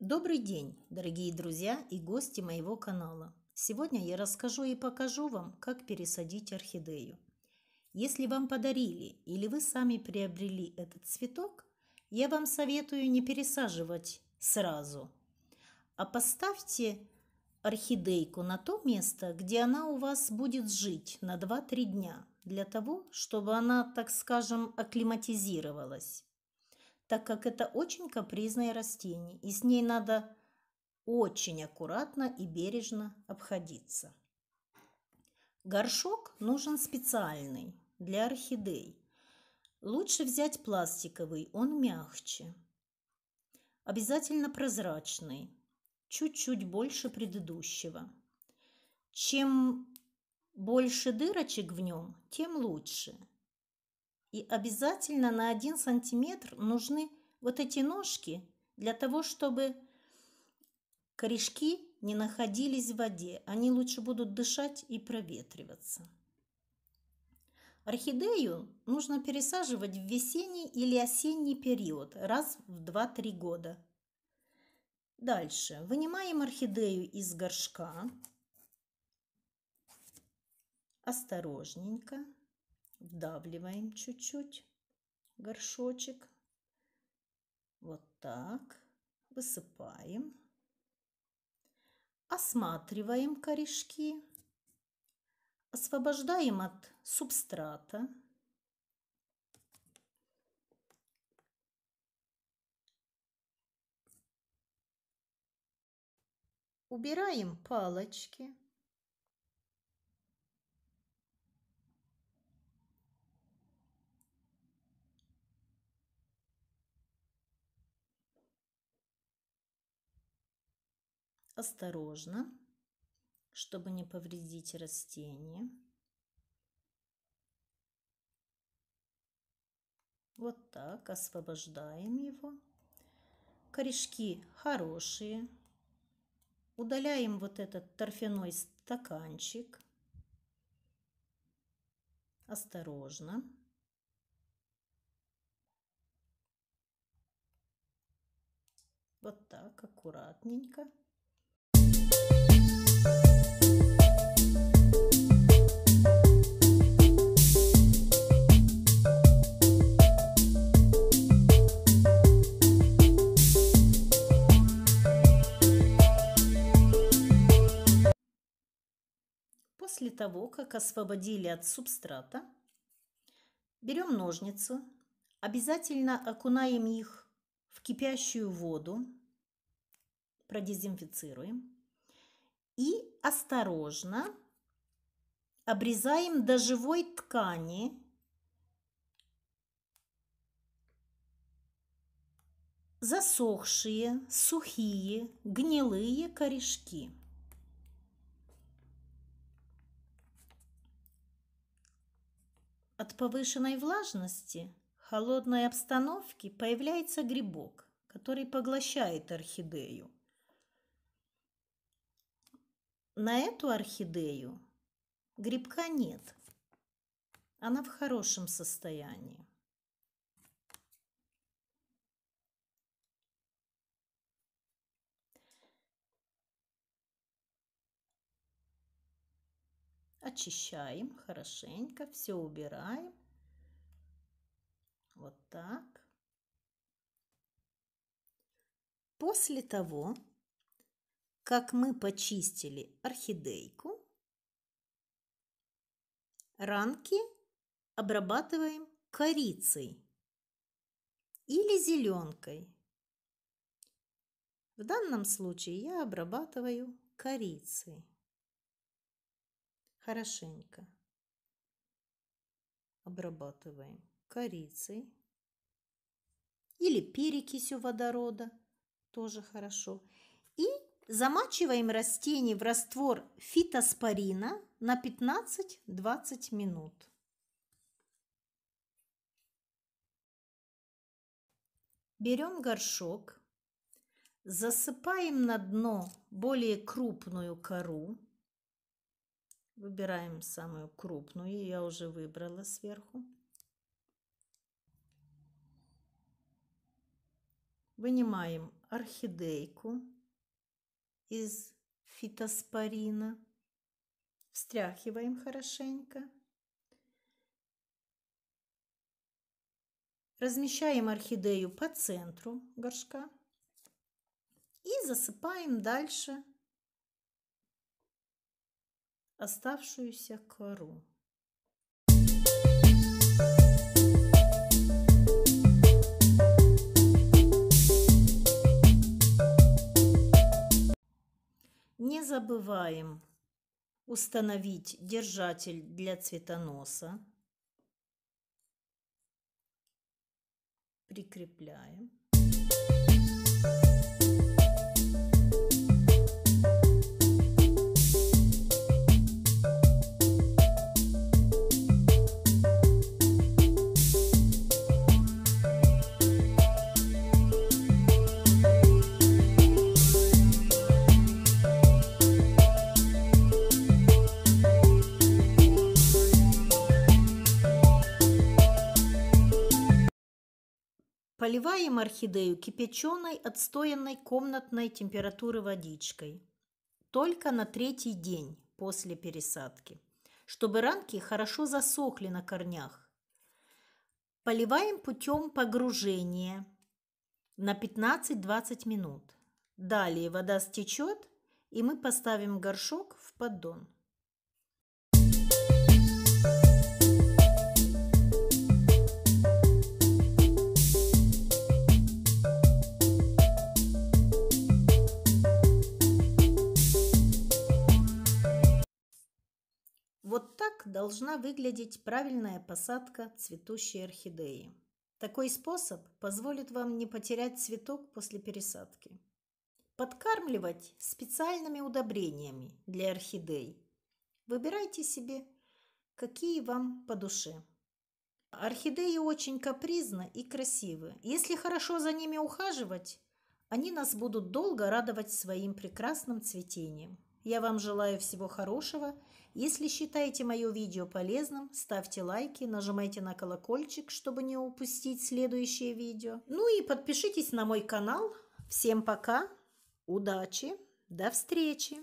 Добрый день, дорогие друзья и гости моего канала. Сегодня я расскажу и покажу вам, как пересадить орхидею. Если вам подарили или вы сами приобрели этот цветок, я вам советую не пересаживать сразу, а поставьте орхидейку на то место, где она у вас будет жить на 2-3 дня, для того, чтобы она, так скажем, акклиматизировалась так как это очень капризное растение, и с ней надо очень аккуратно и бережно обходиться. Горшок нужен специальный для орхидей. Лучше взять пластиковый, он мягче. Обязательно прозрачный, чуть-чуть больше предыдущего. Чем больше дырочек в нем, тем лучше. И обязательно на один сантиметр нужны вот эти ножки для того, чтобы корешки не находились в воде. Они лучше будут дышать и проветриваться. Орхидею нужно пересаживать в весенний или осенний период раз в 2-3 года. Дальше вынимаем орхидею из горшка. Осторожненько вдавливаем чуть-чуть горшочек. Вот так. Высыпаем. Осматриваем корешки. Освобождаем от субстрата. Убираем палочки. осторожно, чтобы не повредить растение. Вот так освобождаем его. Корешки хорошие. Удаляем вот этот торфяной стаканчик. Осторожно. Вот так, аккуратненько. того, как освободили от субстрата, берем ножницы, обязательно окунаем их в кипящую воду, продезинфицируем и осторожно обрезаем до живой ткани засохшие, сухие, гнилые корешки – От повышенной влажности, холодной обстановки появляется грибок, который поглощает орхидею. На эту орхидею грибка нет. Она в хорошем состоянии. очищаем хорошенько, все убираем. Вот так. После того, как мы почистили орхидейку, ранки обрабатываем корицей или зеленкой. В данном случае я обрабатываю корицей хорошенько. Обрабатываем корицей или перекисью водорода, тоже хорошо. И замачиваем растение в раствор фитоспорина на 15-20 минут. Берем горшок, засыпаем на дно более крупную кору, Выбираем самую крупную, я уже выбрала сверху. Вынимаем орхидейку из фитоспорина. Встряхиваем хорошенько. Размещаем орхидею по центру горшка и засыпаем дальше оставшуюся кору. Не забываем установить держатель для цветоноса. Прикрепляем. Поливаем орхидею кипяченой отстоянной комнатной температуры водичкой только на третий день после пересадки, чтобы ранки хорошо засохли на корнях. Поливаем путем погружения на 15-20 минут. Далее вода стечет, и мы поставим горшок в поддон. должна выглядеть правильная посадка цветущей орхидеи. Такой способ позволит вам не потерять цветок после пересадки. Подкармливать специальными удобрениями для орхидей. Выбирайте себе, какие вам по душе. Орхидеи очень капризны и красивы. Если хорошо за ними ухаживать, они нас будут долго радовать своим прекрасным цветением. Я вам желаю всего хорошего. Если считаете мое видео полезным, ставьте лайки, нажимайте на колокольчик, чтобы не упустить следующее видео. Ну и подпишитесь на мой канал. Всем пока, удачи, до встречи!